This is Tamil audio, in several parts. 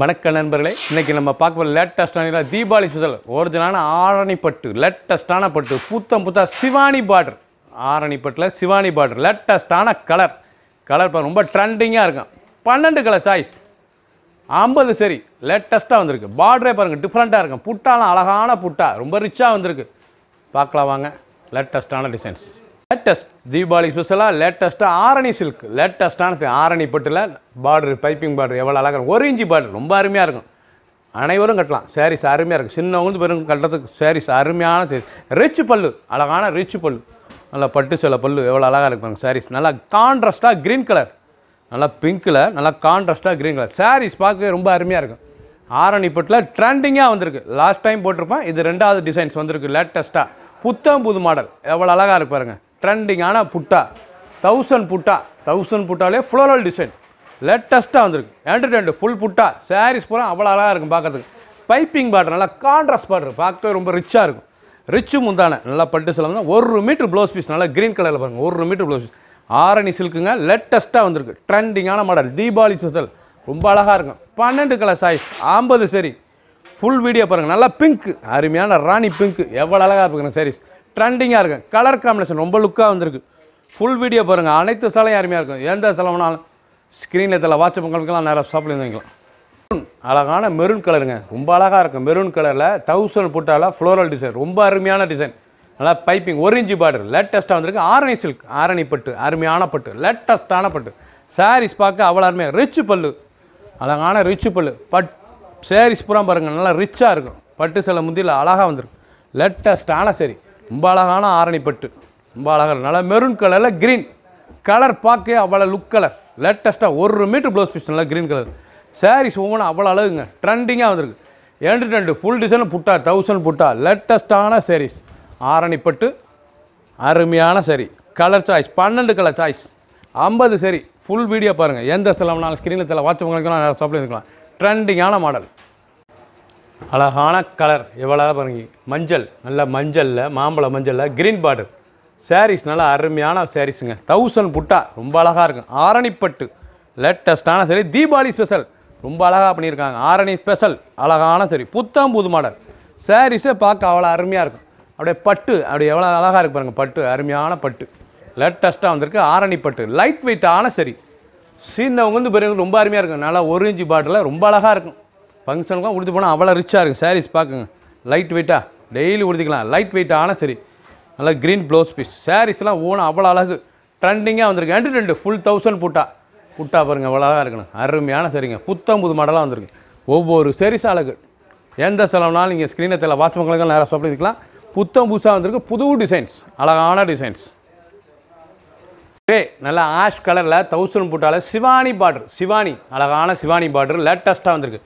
வணக்கம் நண்பர்களே இன்றைக்கி நம்ம பார்க்க போகிற லேட்டஸ்டான தீபாவளி சுதல் ஒரிஜினலான ஆரணிப்பட்டு லேட்டஸ்டான பட்டு புத்தம் புத்தா சிவானி பார்டர் ஆரணிப்பட்டில் சிவானி பார்டர் லேட்டஸ்டான கலர் கலர் பார் ரொம்ப ட்ரெண்டிங்காக இருக்கும் பன்னெண்டு கலர் சாய்ஸ் ஐம்பது சரி லேட்டஸ்ட்டாக வந்திருக்கு பார்டரே பாருங்கள் டிஃப்ரெண்ட்டாக இருக்கும் புட்டாலாம் அழகான புட்டா ரொம்ப ரிச்சாக வந்திருக்கு பார்க்கலாம் வாங்க லேட்டஸ்டான டிசைன்ஸ் லேட்டஸ்ட் தீபாவளி ஸ்பெஷலாக லேட்டஸ்ட்டாக ஆரணி சில்க் லேட்டஸ்ட்டான ஆரணி பட்டில் பார்டர் பைப்பிங் பார்டர் எவ்வளோ அழகாக இருக்கும் ஒரு இஞ்சி பார்டர் ரொம்ப அருமையாக இருக்கும் அனைவரும் கட்டலாம் சாரீஸ் அருமையாக இருக்கும் சின்னவங்களுக்கு பெரும் கட்டுறதுக்கு சாரீஸ் அருமையான சாரீஸ் ரிச் பல்லு அழகான ரிச் பல்லு நல்லா பட்டு சில பல்லு எவ்வளோ அழகாக இருக்கும் சாரீஸ் நல்லா கான்ட்ரஸ்ட்டாக க்ரீன் கலர் நல்லா பிங்க்கில் நல்லா கான்ட்ரஸ்ட்டாக க்ரீன் கலர் சாரீஸ் பார்க்கவே ரொம்ப அருமையாக இருக்கும் ஆரணி பட்டில் ட்ரெண்டிங்காக வந்திருக்கு லாஸ்ட் டைம் போட்டிருப்பேன் இது ரெண்டாவது டிசைன்ஸ் வந்திருக்கு லேட்டஸ்ட்டாக புத்தம் புது மாடல் எவ்வளோ அழகாக இருக்கு பாருங்கள் ட்ரெண்டிங்கான புட்டா தௌசண்ட் புட்டா தௌசண்ட் புட்டாலே ஃப்ளோரல் டிசைன் லேட்டஸ்ட்டாக வந்திருக்கு என்டர்டெயின் ஃபுல் புட்டா சாரீஸ் பூரா அவ்வளோ அழகாக இருக்கும் பார்க்குறதுக்கு பைப்பிங் பாட்ரு நல்லா கான்ட்ராஸ்ட் பாட்ரு பார்க்கவே ரொம்ப ரிச்சாக இருக்கும் ரிச்சு முந்தான நல்லா பட்டு சொல்லணும்னா ஒரு மீட்ரு ப்ளவுஸ் பீஸ் நல்லா க்ரீன் கலரில் பாருங்கள் ஒரு மீட்ரு ப்ளவுஸ் பீஸ் ஆரணி சில்க்குங்க லேட்டஸ்ட்டாக வந்திருக்கு ட்ரெண்டிங்கான மாடல் தீபாவளி சுசல் ரொம்ப அழகாக இருக்கும் பன்னெண்டு கலர் சைஸ் ஐம்பது சரி ஃபுல் வீடியோ பாருங்கள் நல்லா பிங்க்கு அருமையான ராணி பிங்க்கு எவ்வளோ அழகாக இருக்குங்க சாரீஸ் ட்ரெண்டிங்காக இருக்கும் கலர் காம்பினேஷன் ரொம்ப லுக்காக வந்திருக்கு ஃபுல் வீடியோ பாருங்கள் அனைத்து சலையும் அருமையாக இருக்கும் எந்த செலவுனாலும் ஸ்க்ரீனில் தலை வாட்ச் பொங்கலுக்கெல்லாம் நேராக ஷாப்பில் வாங்கிக்கலாம் அழகான மெரூன் கலருங்க ரொம்ப அழகாக இருக்கும் மெரூன் கலரில் தௌசண்ட் போட்டால ஃப்ளோரல் டிசைன் ரொம்ப அருமையான டிசைன் நல்லா பைப்பிங் ஒரு இன்ச்சு பார்டர் லேட்டஸ்ட்டாக வந்திருக்கு ஆரணி சில்க் ஆரணி பட்டு அருமையான பட்டு லேட்டஸ்டான பட்டு சாரீஸ் பார்க்க அவ்வளோ அருமையாக ரிச்சு பல்லு அழகான ரிச்சு பல்லு பட் சாரீஸ் பூரா பாருங்கள் நல்லா ரிச்சாக இருக்கும் பட்டு சில முந்தியில் அழகாக வந்துடும் லேட்டஸ்டான சரி ரொம்ப அழகான ஆரணிப்பட்டு ரொம்ப அழகாக நல்லா மெரூன் கலரில் க்ரீன் கலர் பார்க்க அவ்வளோ லுக் கலர் லேட்டஸ்ட்டாக ஒரு மீட்ரு ப்ளவுஸ் பீஸ் நல்லா க்ரீன் கலர் சாரீஸ் ஒவ்வொன்றும் அவ்வளோ அழகுங்க ட்ரெண்டிங்காக வந்திருக்கு ஏழு ரெண்டு ஃபுல் டிசைன் புட்டா தௌசண்ட் புட்டா லேட்டஸ்ட்டான சாரீஸ் ஆரணிப்பட்டு அருமையான சரி கலர் சாய்ஸ் பன்னெண்டு கலர் சாய்ஸ் ஐம்பது சரி ஃபுல் வீடியோ பாருங்கள் எந்த செலவுனாலும் ஸ்க்ரீனில் தெல வாட்ச் வாட்சவங்களுக்குலாம் நேரம் சாப்பிட்டு இருக்கலாம் ட்ரெண்டிங்கான மாடல் அழகான கலர் எவ்வளோ பாருங்க மஞ்சள் நல்ல மஞ்சளில் மாம்பழ மஞ்சளில் க்ரீன் பார்டர் சாரீஸ் நல்லா அருமையான சாரீஸுங்க தௌசண்ட் புட்டா ரொம்ப அழகாக இருக்கும் ஆரணிப்பட்டு லேட்டஸ்டான சரி தீபாவளி ஸ்பெஷல் ரொம்ப அழகாக பண்ணியிருக்காங்க ஆரணி ஸ்பெஷல் அழகான சரி புத்தம் புது மாடல் சாரீஸே பார்க்க அவ்வளோ அருமையாக இருக்கும் அப்படியே பட்டு அப்படி எவ்வளோ அழகாக இருக்கு பாருங்கள் பட்டு அருமையான பட்டு லேட்டஸ்ட்டாக வந்திருக்கு ஆரணி பட்டு லைட் வெயிட்டான சரி சின்னவங்க வந்து பெரியவங்க ரொம்ப அருமையாக இருக்கும் நல்லா ஒரு இன்ச்சு பாட்டில் ரொம்ப அழகாக இருக்கும் ஃபங்க்ஷனுக்கும் உடுத்து போனால் அவ்வளோ ரிச்சாக இருக்கும் சாரீஸ் பார்க்குங்க லைட் வெயிட்டாக டெய்லி உடுத்திக்கலாம் லைட் ஆனால் சரி நல்லா க்ரீன் ப்ளவுஸ் பீஸ் சாரீஸ்லாம் ஓனால் அவ்வளோ அழகு ட்ரெண்டிங்காக வந்திருக்கு ரெண்டு ரெண்டு ஃபுல் தௌசண்ட் புட்டா புட்டா பாருங்கள் அவ்வளோ அழகாக இருக்கணும் அருமையான சரிங்க புத்தம் புது மாடலாக வந்திருக்கு ஒவ்வொரு சரிஸ் அழகு எந்த செலவுனாலும் நீங்கள் ஸ்க்ரீனை தெரியல வாட்ச்மங்களுக்கு நேராக சொல்லிக்கலாம் புத்தம் புதுசாக வந்திருக்கு புது டிசைன்ஸ் அழகான டிசைன்ஸ் கிரே நல்லா ஆஷ் கலரில் தௌசண்ட் புட்டாவில் சிவானி பார்டர் சிவானி அழகான சிவானி பார்டர் லேட்டஸ்ட்டாக வந்திருக்கு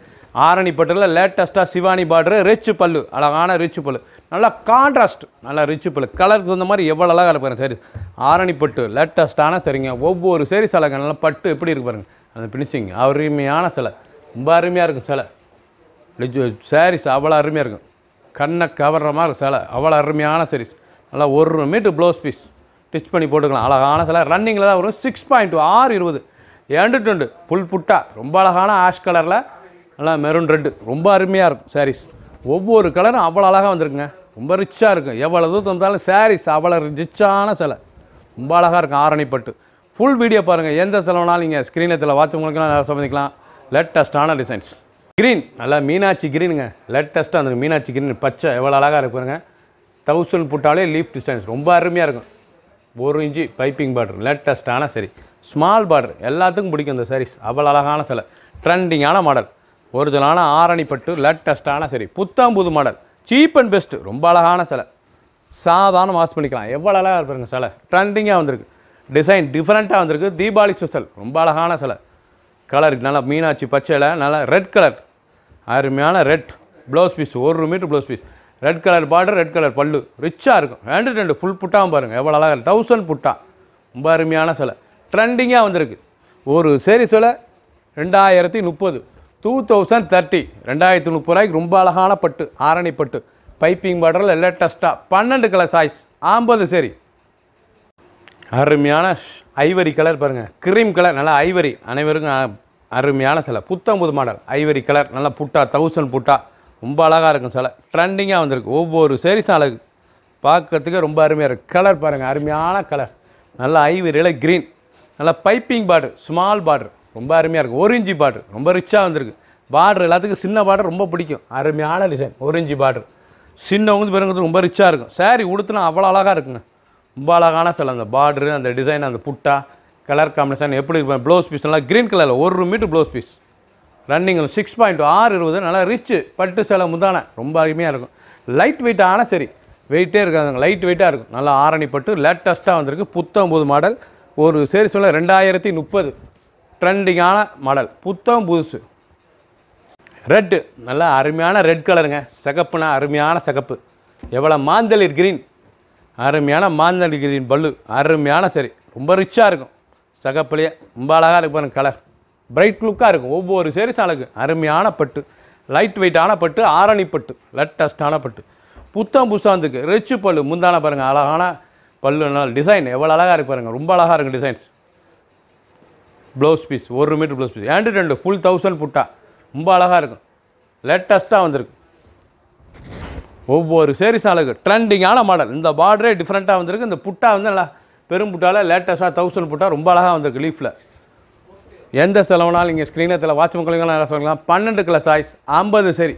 ஆரணி பட்டில் லேட்டஸ்ட்டாக சிவானி பார்டரு ரிச்சு பல்லு அழகான ரிச்சு பல்லு நல்லா கான்ட்ராஸ்ட் நல்லா ரிச்சு பல்லு கலருக்கு தகுந்த மாதிரி எவ்வளோ அழகாக இருப்பாருங்க சரி ஆரணி பட்டு லேட்டஸ்ட்டான சரிங்க ஒவ்வொரு சரி சிலைங்க நல்லா பட்டு எப்படி இருக்கு பாருங்க அந்த பினிஷிங் அருமையான சிலை ரொம்ப அருமையாக இருக்கும் சிலை சாரீஸ் அவ்வளோ அருமையாக இருக்கும் கண்ணை கவர்ற மாதிரி இருக்கும் சிலை அவ்வளோ அருமையான சரீஸ் நல்லா ஒரு மீட்டு ப்ளவுஸ் பீஸ் டிச் பண்ணி போட்டுக்கலாம் அழகான சிலை ரன்னிங்கில் தான் வரும் சிக்ஸ் பாயிண்ட் ஆறு இருபது ஏண்டு டுண்டு புல் புட்டா ரொம்ப அழகான ஆஷ் கலரில் நல்லா மெரூன் ரெட்டு ரொம்ப அருமையாக இருக்கும் சாரீஸ் ஒவ்வொரு கலரும் அவ்வளோ அழகாக வந்திருக்குங்க ரொம்ப ரிச்சாக இருக்கும் எவ்வளோ தூரம் தந்தாலும் சாரீஸ் அவ்வளோ ரிச்சான சிலை ரொம்ப அழகாக இருக்கும் ஆரணிப்பட்டு ஃபுல் வீடியோ பாருங்கள் எந்த செலவுனாலும் நீங்கள் ஸ்க்ரீனத்தில் வாட்சவங்களுக்குலாம் சம்மதிக்கலாம் லேட்டஸ்டான டிசைன்ஸ் க்ரீன் நல்லா மீனாட்சி க்ரீனுங்க லேட்டஸ்ட்டாக அந்த மீனாட்சி க்ரீன் பச்சை எவ்வளோ அழகாக இருக்குங்க தௌசண்ட் போட்டாலே லீஃப் டிசைன்ஸ் ரொம்ப அருமையாக இருக்கும் ஒரு இன்ச்சு பைப்பிங் பார்டர் லேட்டஸ்ட்டான சரி ஸ்மால் பார்டர் எல்லாத்துக்கும் பிடிக்கும் இந்த சாரீஸ் அவ்வளோ அழகான சிலை ட்ரெண்டிங்கான மாடல் ஒரிஜினலான ஆரணிப்பட்டு லேட்டஸ்டான சரி புத்தாம் புது மாடல் சீப் அண்ட் பெஸ்ட் ரொம்ப அழகான சிலை சாதாரண வாஷ் பண்ணிக்கலாம் எவ்வளோ அழகாக இருப்பாருங்க சிலை ட்ரெண்டிங்காக வந்திருக்கு டிசைன் டிஃப்ரெண்ட்டாக வந்திருக்கு தீபாவளி ஸ்பெஷல் ரொம்ப அழகான சிலை கலர் நல்லா மீனாட்சி பச்சையில் நல்லா ரெட் கலர் அருமையான ரெட் ப்ளவுஸ் பீஸ் ஒரு metre blouse piece red colour border red colour பல்லு ரிச்சாக இருக்கும் ரெண்டு ரெண்டு ஃபுல் புட்டாகவும் பாருங்கள் எவ்வளோ அழகாக தௌசண்ட் புட்டா ரொம்ப அருமையான சிலை ட்ரெண்டிங்காக வந்திருக்கு ஒரு சரி சிலை ரெண்டாயிரத்தி முப்பது டூ தௌசண்ட் தேர்ட்டி ரெண்டாயிரத்தி முப்பது ரூபாய்க்கு ரொம்ப அழகான பட்டு ஆரணி பட்டு பைப்பிங் பார்டரில் லேட்டஸ்ட்டாக பன்னெண்டு கலர் சாய்ஸ் ஐம்பது சரி அருமையான ஐவரி கலர் பாருங்கள் கிரீம் கலர் நல்லா ஐவரி அனைவருக்கும் அருமையான சில புத்தம் புது மாடல் ஐவரி கலர் நல்லா புட்டா தௌசண்ட் புட்டா ரொம்ப அழகாக இருக்கும் சில ட்ரெண்டிங்காக வந்திருக்கு ஒவ்வொரு சேரீஸும் அழகு பார்க்கறதுக்கே ரொம்ப அருமையாக இருக்கும் கலர் பாருங்கள் அருமையான கலர் நல்லா ஐவரியில் க்ரீன் நல்லா பைப்பிங் பார்டர் ஸ்மால் பார்டர் ரொம்ப அருமையாக இருக்கும் ஒரு இஞ்சி பாட்ரு ரொம்ப ரிச்சாக வந்திருக்கு பாட்ரு எல்லாத்துக்கும் சின்ன பாட்ரு ரொம்ப பிடிக்கும் அருமையான டிசைன் ஒரு இஞ்சி பாட்ரு சின்னவங்க பெருங்கிறது ரொம்ப ரிச்சாக இருக்கும் சாரி உடுத்துனா அவ்வளோ அழகாக இருக்குங்க ரொம்ப அழகான சில அந்த பார்டரு அந்த டிசைன் அந்த புட்டா கலர் காம்பினேஷன் எப்படி இருப்பேன் ப்ளவுஸ் பீஸ்லாம் க்ரீன் கலரில் ஒரு metre blouse piece running six point ஆறு இருபது நல்லா ரிச்சு பட்டு சில முந்தான ரொம்ப அருமையாக இருக்கும் லைட் வெயிட்டான சரி வெயிட்டே இருக்காதுங்க லைட் வெயிட்டாக இருக்கும் நல்லா ஆரணி பட்டு லேட்டஸ்ட்டாக வந்திருக்கு புத்தம்போது மாடல் ஒரு சரி சொல்ல ரெண்டாயிரத்தி முப்பது ட்ரெண்டிங்கான மாடல் புத்தகம் புதுசு ரெட்டு நல்லா அருமையான ரெட் கலருங்க சிகப்புனா அருமையான சிகப்பு எவ்வளோ மாந்தளிர் கிரீன் அருமையான மாந்தளி கிரீன் பல்லு அருமையான சரி ரொம்ப ரிச்சாக இருக்கும் சிகப்புலையே ரொம்ப அழகாக இருக்கும் கலர் பிரைட் லுக்காக இருக்கும் ஒவ்வொரு சேரீஸ் அழகு அருமையான பட்டு லைட் வெயிட்டான பட்டு ஆரணி பட்டு லட்டஸ்டான பட்டு புத்தம் புஸ்தாந்துக்கு ரிச்சு பல்லு முந்தான பாருங்கள் அழகான பல்லு டிசைன் எவ்வளோ அழகாக இருக்கு பாருங்கள் ரொம்ப அழகாக இருக்கும் டிசைன்ஸ் ப்ளவுஸ் பீஸ் ஒரு மீட்ரு ப்ளவுஸ் பீஸ் ஆண்ட்ரி ரெண்டு ஃபுல் தௌசண்ட் புட்டா ரொம்ப அழகாக இருக்கும் லேட்டஸ்ட்டாக வந்திருக்கு ஒவ்வொரு சேரீஸ் அழகு ட்ரெண்டிங்கான மாடல் இந்த பார்டரே டிஃப்ரெண்ட்டாக வந்திருக்கு இந்த புட்டா வந்து நல்லா பெரும் புட்டாவில் லேட்டஸ்ட்டாக தௌசண்ட் புட்டா ரொம்ப அழகாக வந்திருக்கு லீஃபில் எந்த செலவுனாலும் நீங்கள் ஸ்க்ரீனத்தில் வாட்ச் மக்களுங்களாம் நல்லா சொல்லலாம் பன்னெண்டு கலர் சாய்ஸ் ஐம்பது சரி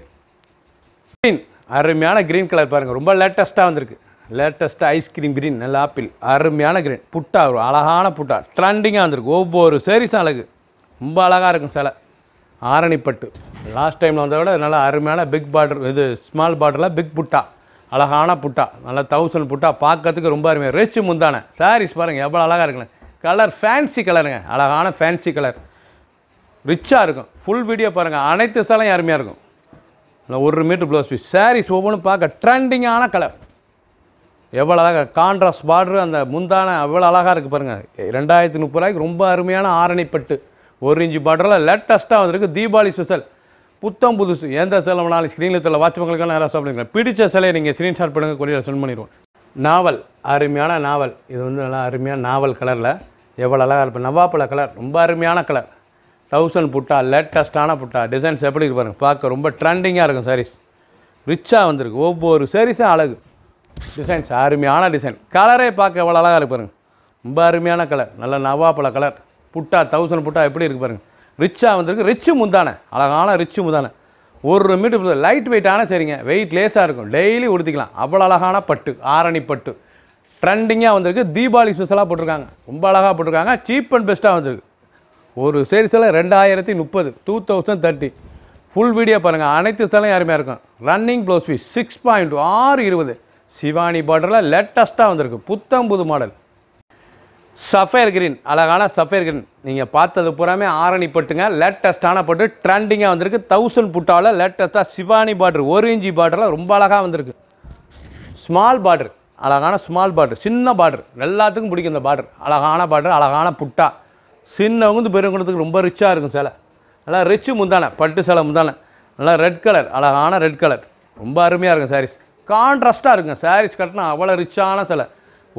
க்ரீன் அருமையான க்ரீன் கலர் பாருங்கள் ரொம்ப லேட்டஸ்ட்டாக வந்திருக்கு லேட்டஸ்ட் ஐஸ்கிரீம் கிரீன் நல்ல ஆப்பிள் அருமையான கிரீன் புட்டா ஒரு அழகான புட்டா ட்ரெண்டிங்காக வந்திருக்கு ஒவ்வொரு சேரீஸும் அழகு ரொம்ப அழகாக இருக்கும் சிலை ஆரணிப்பட்டு லாஸ்ட் டைமில் வந்ததை விட நல்லா அருமையான பிக் பார்டர் இது ஸ்மால் பார்டரில் பிக் புட்டா அழகான புட்டா நல்லா தௌசண்ட் புட்டா பார்க்கறதுக்கு ரொம்ப அருமையாக ரிச் முந்தான சாரீஸ் பாருங்கள் எவ்வளோ அழகாக இருக்குங்க கலர் ஃபேன்சி கலருங்க அழகான ஃபேன்சி கலர் ரிச்சாக இருக்கும் ஃபுல் வீடியோ பாருங்கள் அனைத்து சேலையும் அருமையாக இருக்கும் ஒரு மீட்ரு ப்ளவுஸ் பீஸ் சாரீஸ் ஒவ்வொன்றும் பார்க்க ட்ரெண்டிங்கான கலர் எவ்வளோ அழகாக கான்ட்ராஸ்ட் பார்டர் அந்த முந்தான அவ்வளோ அழகாக இருக்குது பாருங்கள் ரெண்டாயிரத்தி முப்பது ரூபாய்க்கு ரொம்ப அருமையான ஆரணிப்பட்டு ஒரு இன்ச்சு பார்டரில் லேட்டஸ்ட்டாக வந்திருக்கு தீபாவளி ஸ்பெஷல் புத்தம் புதுசு எந்த சேலம் வேணாலும் ஸ்க்ரீனில் தெரியல வாட்ச்மங்களுக்கெல்லாம் நேராக சாப்பிடுங்க பிடிச்ச சிலையை நீங்கள் ஸ்க்ரீன்ஷாட் பண்ணுங்கள் கொரியர் சென்ட் பண்ணிடுவோம் நாவல் அருமையான நாவல் இது வந்து நல்லா அருமையான நாவல் கலரில் எவ்வளோ அழகாக இருப்போம் நவாப்பழ கலர் ரொம்ப அருமையான கலர் தௌசண்ட் புட்டா லேட்டஸ்ட்டான புட்டா டிசைன்ஸ் எப்படி இருப்பாருங்க பாருங்கள் பார்க்க ரொம்ப ட்ரெண்டிங்காக இருக்கும் சாரீஸ் ரிச்சாக வந்திருக்கு ஒவ்வொரு சாரீஸும் அழகு டிசைன்ஸ் அருமையான டிசைன் கலரே பார்க்க எவ்வளோ அழகாக இருக்கு பாருங்கள் ரொம்ப அருமையான கலர் நல்ல நவாப்பழ கலர் புட்டா தௌசண்ட் புட்டா எப்படி இருக்குது பாருங்கள் ரிச்சாக வந்திருக்கு ரிச்சு முந்தானே அழகான ரிச்சு முந்தானே ஒரு மீட்டர் லைட் வெயிட்டான சரிங்க வெயிட் லேஸாக இருக்கும் டெய்லி உடுத்திக்கலாம் அவ்வளோ அழகான பட்டு ஆரணி பட்டு ட்ரெண்டிங்காக வந்திருக்கு தீபாவளி ஸ்பெஷலாக போட்டிருக்காங்க ரொம்ப அழகாக போட்டிருக்காங்க சீப் அண்ட் பெஸ்ட்டாக வந்திருக்கு ஒரு சரி சில ரெண்டாயிரத்தி முப்பது two thousand thirty full video பாருங்கள் அனைத்து சிலையும் யாருமே இருக்கும் running blouse piece six point ஆறு இருபது சிவானி பார்டரில் லேட்டஸ்ட்டாக வந்திருக்கு புத்தம் புது மாடல் சஃபேர் கிரீன் அழகான சஃபேர் கிரீன் நீங்கள் பார்த்தது பூராமே ஆரணி பட்டுங்க லேட்டஸ்ட்டான பட்டு ட்ரெண்டிங்காக வந்திருக்கு தௌசண்ட் புட்டாவில் லேட்டஸ்ட்டாக சிவானி பார்டர் ஒரு இஞ்சி பார்டரில் ரொம்ப அழகாக வந்திருக்கு ஸ்மால் பார்டர் அழகான ஸ்மால் பார்டர் சின்ன பார்டர் எல்லாத்துக்கும் பிடிக்கும் இந்த பார்டர் அழகான பார்டர் அழகான புட்டா சின்னவங்க பெருங்குணத்துக்கு ரொம்ப ரிச்சாக இருக்கும் சேலை நல்லா ரிச்சு முந்தானே பட்டு சேலை முந்தானே நல்லா ரெட் கலர் அழகான ரெட் கலர் ரொம்ப அருமையாக இருக்கும் சாரீஸ் கான்ட்ராஸ்ட்டாக இருக்குங்க சாரீஸ் கட்டினா அவ்வளோ ரிச்சான சிலை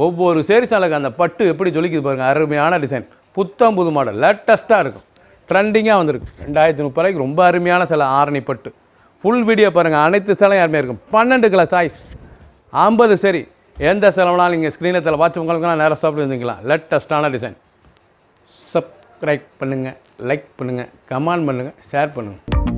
ஒவ்வொரு சேரீஸ் அளவுக்கு அந்த பட்டு எப்படி ஜொலிக்குது பாருங்கள் அருமையான டிசைன் புத்தம் புது மாடல் லேட்டஸ்ட்டாக இருக்கும் ட்ரெண்டிங்காக வந்திருக்கு ரெண்டாயிரத்தி முப்பது ரூபாய்க்கு ரொம்ப அருமையான சிலை ஆரணி பட்டு ஃபுல் வீடியோ பாருங்கள் அனைத்து சிலையும் அருமையாக இருக்கும் பன்னெண்டு கிலோ சாய்ஸ் ஐம்பது சரி எந்த செலவுனாலும் நீங்கள் ஸ்க்ரீனத்தில் உங்களுக்குலாம் நேரம் சாப்பிட்டு இருந்தீங்களா லேட்டஸ்ட்டான டிசைன் சப்ஸ்கிரைப் பண்ணுங்கள் லைக் பண்ணுங்கள் கமெண்ட் பண்ணுங்கள் ஷேர் பண்ணுங்கள்